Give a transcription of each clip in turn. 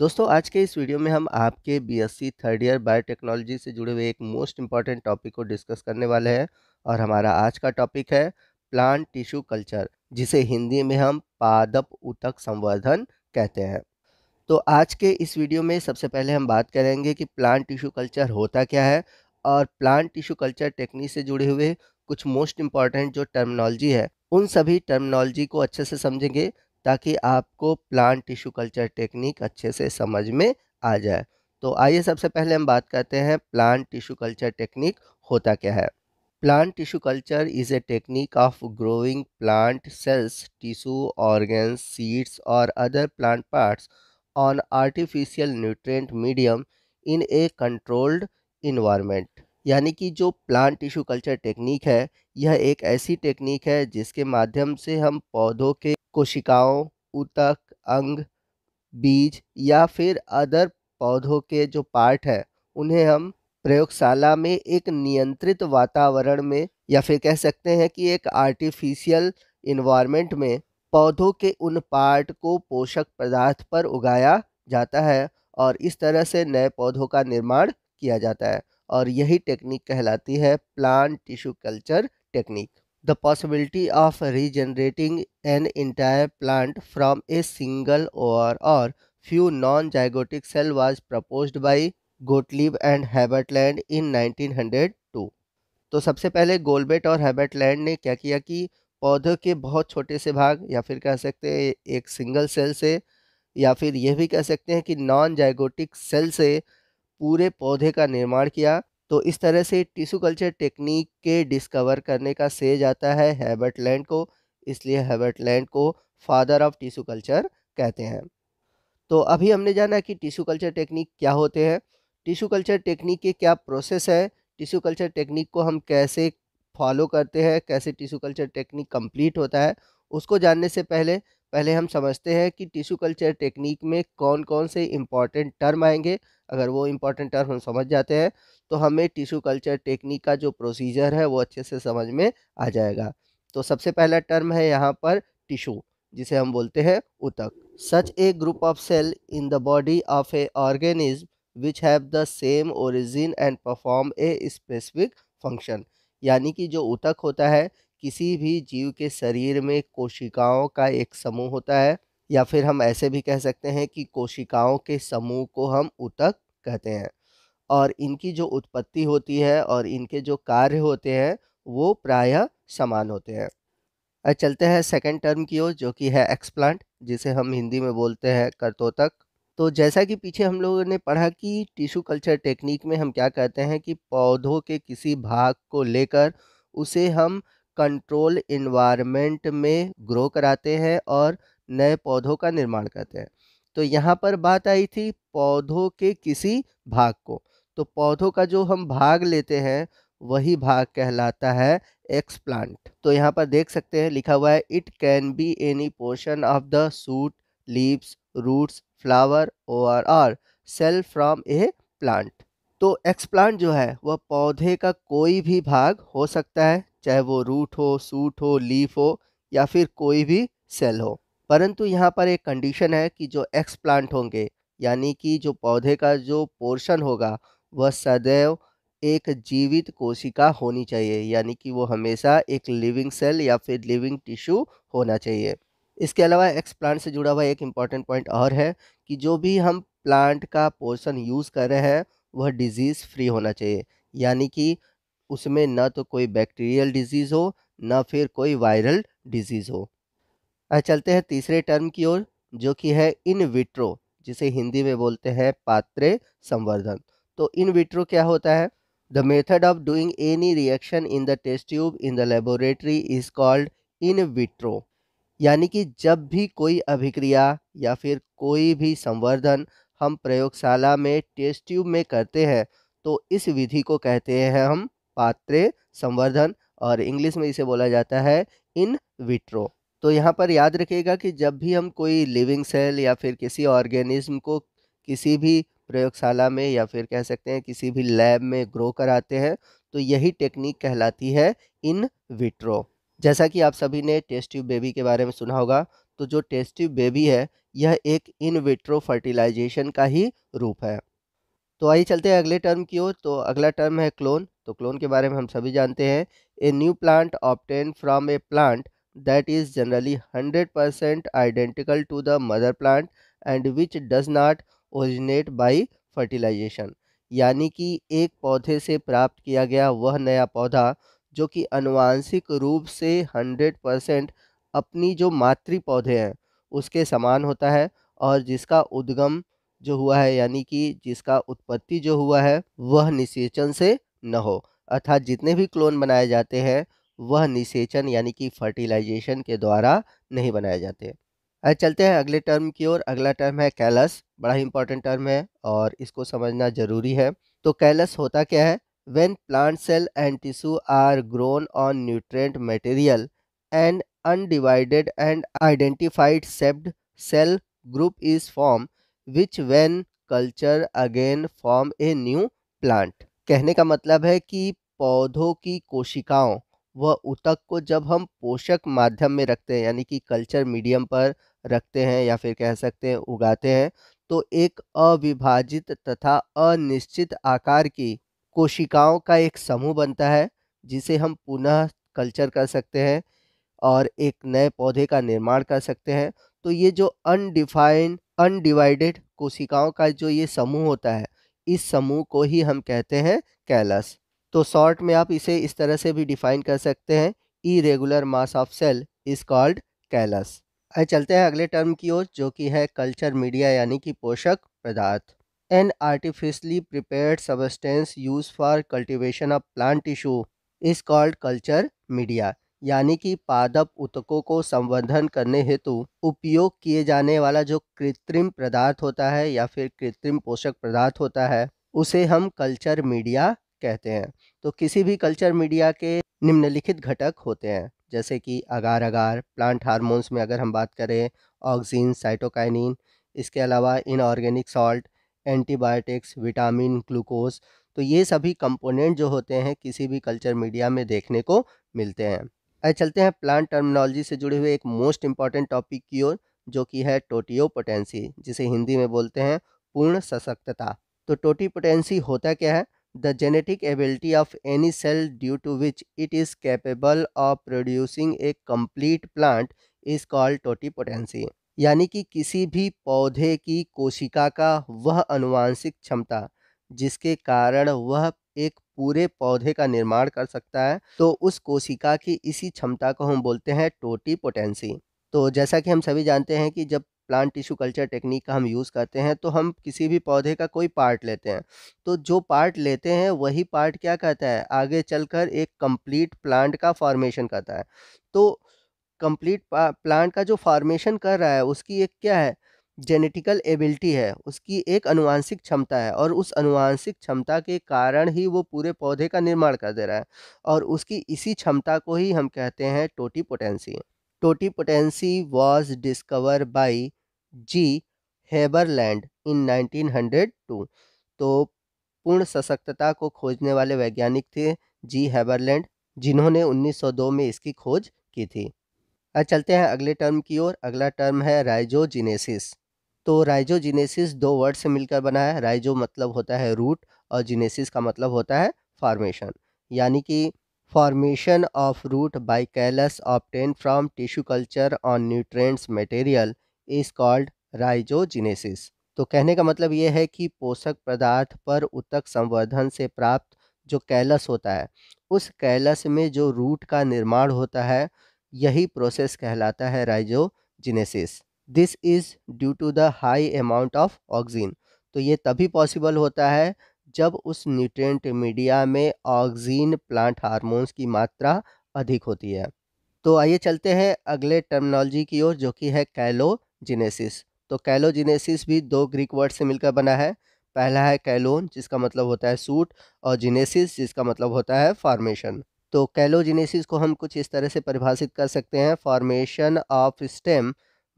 दोस्तों आज के इस वीडियो में हम आपके बीएससी थर्ड ईयर बायोटेक्नोलॉजी से जुड़े हुए एक मोस्ट इम्पॉर्टेंट टॉपिक को डिस्कस करने वाले हैं और हमारा आज का टॉपिक है प्लांट टिश्यू कल्चर जिसे हिंदी में हम पादप उतक संवर्धन कहते हैं तो आज के इस वीडियो में सबसे पहले हम बात करेंगे कि प्लांट टिश्यू कल्चर होता क्या है और प्लांट टिश्यू कल्चर टेक्निक से जुड़े हुए कुछ मोस्ट इम्पॉर्टेंट जो टर्मिनोलॉजी है उन सभी टर्मिनोलॉजी को अच्छे से समझेंगे ताकि आपको प्लांट टिश्यू कल्चर टेक्निक अच्छे से समझ में आ जाए तो आइए सबसे पहले हम बात करते हैं प्लांट टिश्यू कल्चर टेक्निक होता क्या है plant tissue culture is a technique of growing plant cells tissue organs seeds और other plant parts on artificial nutrient medium in a controlled environment यानी कि जो प्लांट टिश्यू कल्चर टेक्निक है यह एक ऐसी टेक्निक है जिसके माध्यम से हम पौधों के कोशिकाओं ऊतक अंग बीज या फिर अदर पौधों के जो पार्ट है उन्हें हम प्रयोगशाला में एक नियंत्रित वातावरण में या फिर कह सकते हैं कि एक आर्टिफिशियल इन्वायरमेंट में पौधों के उन पार्ट को पोषक पदार्थ पर उगाया जाता है और इस तरह से नए पौधों का निर्माण किया जाता है और यही टेक्निक कहलाती है plant tissue culture technique the possibility of regenerating an entire plant from a single or, or few non zygotic cell was propose by Gottlieb and Haberlandt in 1902 तो सबसे पहले गोलबेट और हैबर्टलैंड ने क्या किया कि पौधों के बहुत छोटे से भाग या फिर कह सकते हैं एक सिंगल सेल से या फिर यह भी कह सकते हैं कि नॉन जाइगोटिक सेल से पूरे पौधे का निर्माण किया तो इस तरह से टिशू कल्चर टेक्निक के डिस्कवर करने का से जाता है हैबर्ट लैंड को इसलिए हैबर्ट लैंड को फादर ऑफ टिशू कल्चर कहते हैं तो अभी हमने जाना कि टिशू कल्चर टेक्निक क्या होते हैं टिशू कल्चर टेक्निक के क्या प्रोसेस है टिशू कल्चर टेक्निक को हम कैसे फॉलो करते हैं कैसे टिशू कल्चर टेक्निक कंप्लीट होता है उसको जानने से पहले पहले हम समझते हैं कि टिशू कल्चर टेक्निक में कौन कौन से इम्पॉर्टेंट टर्म आएंगे अगर वो इम्पॉर्टेंट टर्म हम समझ जाते हैं तो हमें टिशू कल्चर टेक्निक का जो प्रोसीजर है वो अच्छे से समझ में आ जाएगा तो सबसे पहला टर्म है यहाँ पर टिशू जिसे हम बोलते हैं उतक such a group of cell in the body of a organism which have the same origin and perform a specific function यानी कि जो उतक होता है किसी भी जीव के शरीर में कोशिकाओं का एक समूह होता है या फिर हम ऐसे भी कह सकते हैं कि कोशिकाओं के समूह को हम उतक कहते हैं और इनकी जो उत्पत्ति होती है और इनके जो कार्य होते हैं वो प्रायः समान होते हैं चलते हैं सेकेंड टर्म की ओर जो कि है एक्सप्लांट जिसे हम हिंदी में बोलते हैं करतोतक तो जैसा कि पीछे हम लोगों ने पढ़ा कि टिश्यू कल्चर टेक्निक में हम क्या कहते हैं कि पौधों के किसी भाग को लेकर उसे हम कंट्रोल इन्वायरमेंट में ग्रो कराते हैं और नए पौधों का निर्माण करते हैं तो यहाँ पर बात आई थी पौधों के किसी भाग को तो पौधों का जो हम भाग लेते हैं वही भाग कहलाता है एक्सप्लांट तो यहाँ पर देख सकते हैं लिखा हुआ है it can be any portion of the shoot leaves roots flower or are cell from a plant तो एक्सप्लांट जो है वह पौधे का कोई भी भाग हो सकता है चाहे वो रूट हो सूट हो लीफ हो या फिर कोई भी सेल हो परंतु यहाँ पर एक कंडीशन है कि जो एक्स प्लांट होंगे यानी कि जो पौधे का जो पोर्शन होगा वह सदैव एक जीवित कोशिका होनी चाहिए यानी कि वो हमेशा एक लिविंग सेल या फिर लिविंग टिश्यू होना चाहिए इसके अलावा एक्स प्लांट से जुड़ा हुआ एक इम्पॉर्टेंट पॉइंट और है कि जो भी हम प्लांट का पोर्शन यूज़ कर रहे हैं वह डिजीज़ फ्री होना चाहिए यानी कि उसमें ना तो कोई बैक्टीरियल डिजीज़ हो ना फिर कोई वायरल डिजीज़ हो चलते हैं तीसरे टर्म की ओर जो कि है इन विट्रो जिसे हिंदी में बोलते हैं पात्र संवर्धन तो इन विट्रो क्या होता है the method of doing any reaction in the test tube in the laboratory is called in vitro यानी कि जब भी कोई अभिक्रिया या फिर कोई भी संवर्धन हम प्रयोगशाला में टेस्ट ट्यूब में करते हैं तो इस विधि को कहते हैं हम पात्र संवर्धन और इंग्लिश में इसे बोला जाता है इन विट्रो तो यहाँ पर याद रखिएगा कि जब भी हम कोई लिविंग सेल या फिर किसी ऑर्गेनिज्म को किसी भी प्रयोगशाला में या फिर कह सकते हैं किसी भी लैब में ग्रो कराते हैं तो यही टेक्निक कहलाती है इन विट्रो जैसा कि आप सभी ने टेस्टिव बेबी के बारे में सुना होगा तो जो टेस्टिव बेबी है यह एक इन विट्रो फर्टिलाइजेशन का ही रूप है तो आइए चलते हैं अगले टर्म की ओर तो अगला टर्म है क्लोन तो क्लोन के बारे में हम सभी जानते हैं a new plant obtain from a plant that is generally hundred percent identical to the mother plant and which does not originate by fertilisation यानी कि एक पौधे से प्राप्त किया गया वह नया पौधा जो कि अनुवांशिक रूप से हंड्रेड परसेंट अपनी जो मातृ पौधे हैं उसके समान होता है और जिसका उद्गम जो हुआ है यानी कि जिसका उत्पत्ति जो हुआ है वह निषेचन से न हो अर्थात जितने भी क्लोन बनाए जाते हैं वह निषेचन यानी कि फर्टिलाइजेशन के द्वारा नहीं बनाए जाते अब चलते हैं अगले टर्म की ओर अगला टर्म है कैलस बड़ा ही इंपॉर्टेंट टर्म है और इसको समझना जरूरी है तो कैलस होता क्या है when plant cell and tissue are grown on nutrient material and undivided and identified shaped cell group is form which when culture again form a new plant कहने का मतलब है कि पौधों की कोशिकाओं व उतक को जब हम पोषक माध्यम में रखते हैं यानी कि कल्चर मीडियम पर रखते हैं या फिर कह सकते हैं उगाते हैं तो एक अविभाजित तथा अनिश्चित आकार की कोशिकाओं का एक समूह बनता है जिसे हम पुनः कल्चर कर सकते हैं और एक नए पौधे का निर्माण कर सकते हैं तो ये जो अनडिफाइंड अनडिवाइडेड कोशिकाओं का जो ये समूह होता है इस समूह को ही हम कहते हैं कैलस तो शॉर्ट में आप इसे इस तरह से भी डिफाइन कर सकते हैं a regular mass of cell is called callus चलते हैं अगले टर्म की ओर जो कि है कल्चर मीडिया यानी कि पोषक पदार्थ an artificially prepared substance use for cultivation of plant tissue is called culture media यानी कि पादप उतकों को संवर्धन करने हेतु उपयोग किए जाने वाला जो कृत्रिम पदार्थ होता है या फिर कृत्रिम पोषक पदार्थ होता है उसे हम कल्चर मीडिया कहते हैं तो किसी भी कल्चर मीडिया के निम्नलिखित घटक होते हैं जैसे कि अगार अगार प्लांट हार्मोन्स में अगर हम बात करें ऑक्सीजन साइटोकाइनिन इसके अलावा inorganic salt antibiotics vitamin glucose तो ये सभी कंपोनेंट जो होते हैं किसी भी कल्चर मीडिया में देखने को मिलते हैं आइए चलते हैं प्लांट टर्मिनोलॉजी से जुड़े हुए एक मोस्ट इम्पॉर्टेंट टॉपिक की ओर जो कि है टोटियो पोटेंसी जिसे हिंदी में बोलते हैं पूर्ण सशक्तता तो टोटी पोटेंसी होता क्या है the genetic ability of any cell due to which it is capable of producing a complete plant is called totipotency यानी कि किसी भी पौधे की कोशिका का वह अनुवांशिक क्षमता जिसके कारण वह एक पूरे पौधे का निर्माण कर सकता है तो उस कोशिका की इसी क्षमता को हम बोलते हैं टोटी पोटेंसी तो जैसा कि हम सभी जानते हैं कि जब प्लांट टिश्यू कल्चर टेक्निक का हम यूज़ करते हैं तो हम किसी भी पौधे का कोई पार्ट लेते हैं तो जो पार्ट लेते हैं वही पार्ट क्या कहता है आगे चलकर एक कंप्लीट प्लांट का फॉर्मेशन करता है तो कंप्लीट प्लांट का जो फॉर्मेशन कर रहा है उसकी एक क्या है जेनेटिकल एबिलिटी है उसकी एक अनुवांशिक क्षमता है और उस अनुवांशिक क्षमता के कारण ही वो पूरे पौधे का निर्माण कर दे रहा है और उसकी इसी क्षमता को ही हम कहते हैं totipotency totipotency was discover by G Haberlandt in 1902 तो पूर्ण सशक्तता को खोजने वाले वैज्ञानिक थे जी हेबरलैंड जिन्होंने 1902 में इसकी खोज की थी अब चलते हैं अगले टर्म की ओर अगला टर्म है राइजोजिनेसिस तो राइजोजिनेसिस दो वर्ड से मिलकर बना है राइजो मतलब होता है रूट और जिनेसिस का मतलब होता है फॉर्मेशन यानी कि formation of root by callus obtain from tissue culture on nutrients material is called rhizogenesis तो कहने का मतलब ये है कि पोषक पदार्थ पर उत्तक संवर्धन से प्राप्त जो कैलस होता है उस कैलस में जो रूट का निर्माण होता है यही प्रोसेस कहलाता है rhizogenesis this is due to the high amount of oxygen तो ये तभी पॉसिबल होता है जब उस न्यूट्रेंट मीडिया में ऑक्जीन प्लांट हार्मोन्स की मात्रा अधिक होती है तो आइए चलते हैं अगले टर्मिनोलॉजी की ओर जो कि है कैलोजिनेसिस तो कैलोजिनेसिस भी दो ग्रीक वर्ड से मिलकर बना है पहला है कैलोन जिसका मतलब होता है सूट और जिनेसिस जिसका मतलब होता है फॉर्मेशन तो कैलोजिनेसिस को हम कुछ इस तरह से परिभाषित कर सकते हैं formation of stem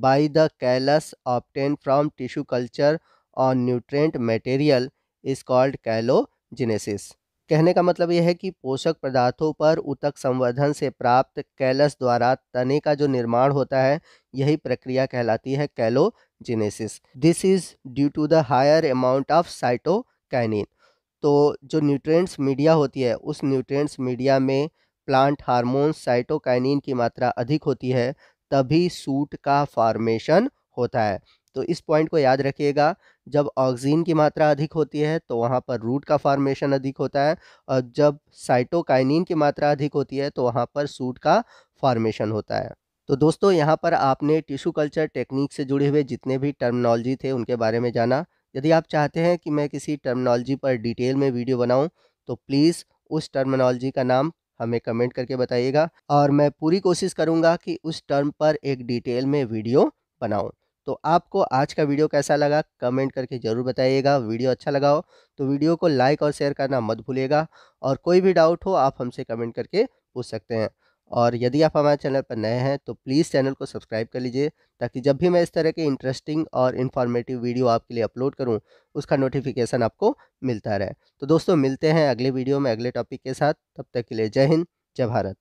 by the callus obtained from tissue culture on nutrient material is called caulogenesis कहने का मतलब यह है कि पोषक पदार्थों पर उतक संवर्धन से प्राप्त कैलस द्वारा तने का जो निर्माण होता है यही प्रक्रिया कहलाती है caulogenesis this is due to the higher amount of cytokinin तो जो न्यूट्रिएंट्स मीडिया होती है उस न्यूट्रिएंट्स मीडिया में प्लांट हार्मोन्स साइटोकाइनिन की मात्रा अधिक होती है तभी सूट का फॉर्मेशन होता है तो इस पॉइंट को याद रखिएगा जब ऑक्सीजन की मात्रा अधिक होती है तो वहाँ पर रूट का फॉर्मेशन अधिक होता है और जब साइटोकाइनिन की मात्रा अधिक होती है तो वहाँ पर सूट का फॉर्मेशन होता है तो दोस्तों यहाँ पर आपने टिश्यू कल्चर टेक्निक से जुड़े हुए जितने भी टर्मिनोलॉजी थे उनके बारे में जाना यदि आप चाहते हैं कि मैं किसी टर्मिनोलॉजी पर डिटेल में वीडियो बनाऊँ तो प्लीज़ उस टर्मिनोलॉजी का नाम हमें कमेंट करके बताइएगा और मैं पूरी कोशिश करूंगा कि उस टर्म पर एक डिटेल में वीडियो बनाऊं तो आपको आज का वीडियो कैसा लगा कमेंट करके ज़रूर बताइएगा वीडियो अच्छा लगा हो तो वीडियो को लाइक और शेयर करना मत भूलिएगा और कोई भी डाउट हो आप हमसे कमेंट करके पूछ सकते हैं और यदि आप हमारे चैनल पर नए हैं तो प्लीज़ चैनल को सब्सक्राइब कर लीजिए ताकि जब भी मैं इस तरह के इंटरेस्टिंग और इन्फॉर्मेटिव वीडियो आपके लिए अपलोड करूं उसका नोटिफिकेशन आपको मिलता रहे तो दोस्तों मिलते हैं अगले वीडियो में अगले टॉपिक के साथ तब तक के लिए जय हिंद जय भारत